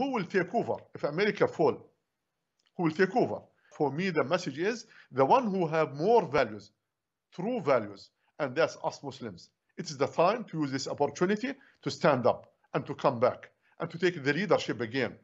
who will take over if America fall? Who will take over? For me, the message is the one who have more values, true values, and that's us Muslims. It is the time to use this opportunity to stand up and to come back and to take the leadership again.